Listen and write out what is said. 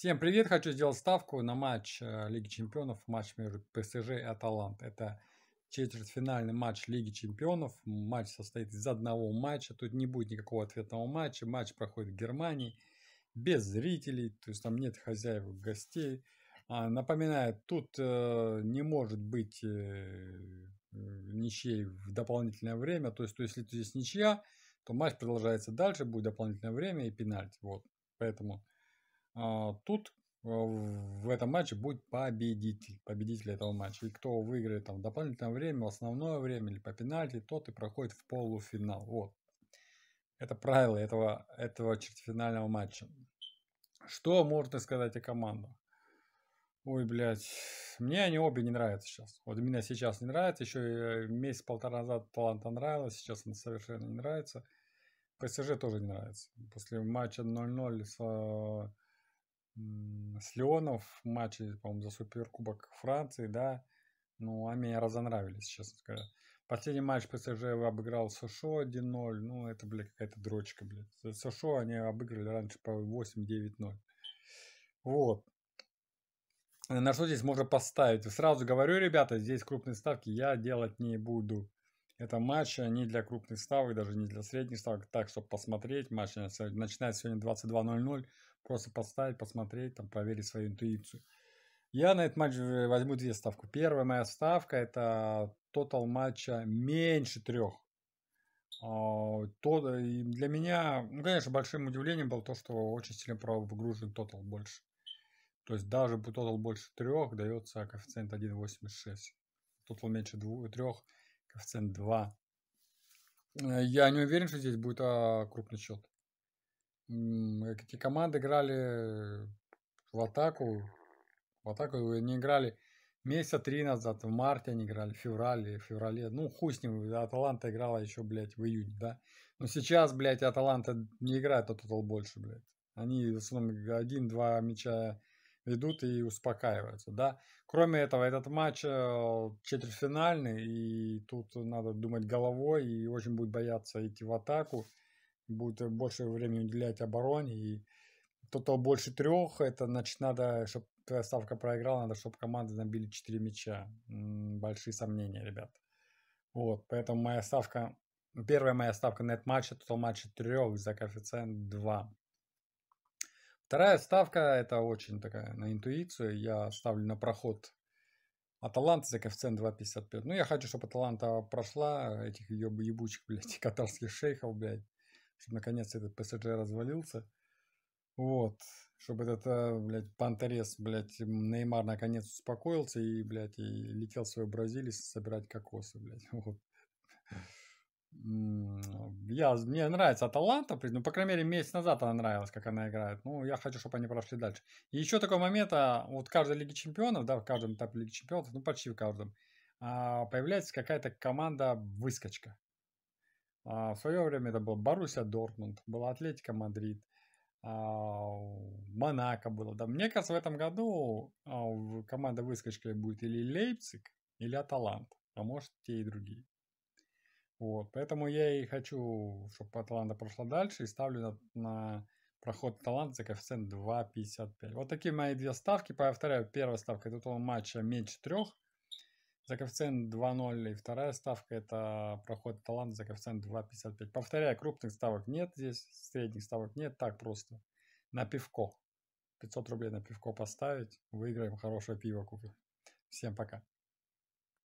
Всем привет! Хочу сделать ставку на матч э, Лиги Чемпионов, матч между ПСЖ и Аталант. Это четвертьфинальный матч Лиги Чемпионов. Матч состоит из одного матча. Тут не будет никакого ответного матча. Матч проходит в Германии без зрителей, то есть там нет хозяев гостей. А, напоминаю, тут э, не может быть э, э, ничьей в дополнительное время. То есть, то если здесь ничья, то матч продолжается дальше, будет дополнительное время и пенальти. Вот. Поэтому а, тут э, в этом матче будет победитель, победитель этого матча. И кто выиграет там дополнительное время, основное время или по пенальти, тот и проходит в полуфинал. Вот. Это правило этого, этого четвертьфинального матча. Что можно сказать о командах? Ой, блядь, мне они обе не нравятся сейчас. Вот меня сейчас не нравится, еще э, месяц-полтора назад Таланта нравилась, сейчас она совершенно не нравится. ПСЖ тоже не нравится. После матча 0-0 с э, с Леонов в матче, по-моему, за Суперкубок Франции, да, ну, они мне разонравились, честно скажу. Последний матч ПСЖ обыграл США 1-0, ну, это, бля, какая-то дрочка, блядь. США они обыграли раньше по 8-9-0. Вот. На что здесь можно поставить? Сразу говорю, ребята, здесь крупные ставки я делать не буду. Это матч не для крупных ставок, даже не для средних ставок. Так, чтобы посмотреть, матч начинается сегодня 22.00. Просто поставить, посмотреть, там, проверить свою интуицию. Я на этот матч возьму две ставку. Первая моя ставка – это тотал матча меньше трех. А, то, э, для меня, ну, конечно, большим удивлением было то, что очень сильно выгружен тотал больше. То есть даже тотал больше трех дается коэффициент 1,86. Тотал меньше двух, трех, коэффициент 2. Э, я не уверен, что здесь будет а, крупный счет эти команды играли в атаку, в атаку не играли месяца три назад, в марте они играли, в феврале, в феврале, ну хуй с ним, Аталанта играла еще, блядь, в июне, да, но сейчас, блядь, Аталанта не играет а тотал больше, блядь, они в основном один-два мяча ведут и успокаиваются, да. Кроме этого, этот матч э, четвертьфинальный, и тут надо думать головой, и очень будет бояться идти в атаку будет больше времени уделять обороне. И кто-то больше трех, это значит надо, чтобы твоя ставка проиграла, надо, чтобы команды набили 4 мяча. Большие сомнения, ребят. Вот, поэтому моя ставка, первая моя ставка на нет матча, тотал матча трех за коэффициент 2. Вторая ставка, это очень такая на интуицию, я ставлю на проход Аталанта за коэффициент 2.55. Ну, я хочу, чтобы Аталанта прошла этих ее ебучих, блядь, катарских шейхов, блядь чтобы наконец этот ПСЖ развалился. Вот, чтобы этот, а, блядь, панторез, блядь, Неймар наконец успокоился и, блядь, и летел в свою Бразилию собирать кокосы, блядь, вот. Я, мне нравится Аталанта, ну, по крайней мере, месяц назад она нравилась, как она играет. Ну, я хочу, чтобы они прошли дальше. И еще такой момент, а, вот в каждой Лиге Чемпионов, да, в каждом этапе Лиги Чемпионов, ну, почти в каждом, а, появляется какая-то команда-выскочка. А, в свое время это был Боруссия Дортмунд, была Атлетика Мадрид, а, Монако было. Да, мне кажется, в этом году а, команда выскочка будет или Лейпциг, или Аталант, а может те и другие. Вот, поэтому я и хочу, чтобы Аталанта прошла дальше и ставлю на, на проход Аталанта за коэффициент 2,55. Вот такие мои две ставки. Повторяю, первая ставка это матча меньше трех – за коэффициент 2.0. И вторая ставка это проход таланта за коэффициент 2.55. Повторяю, крупных ставок нет здесь, средних ставок нет, так просто. На пивко. 500 рублей на пивко поставить, выиграем хорошее пиво купим. Всем пока.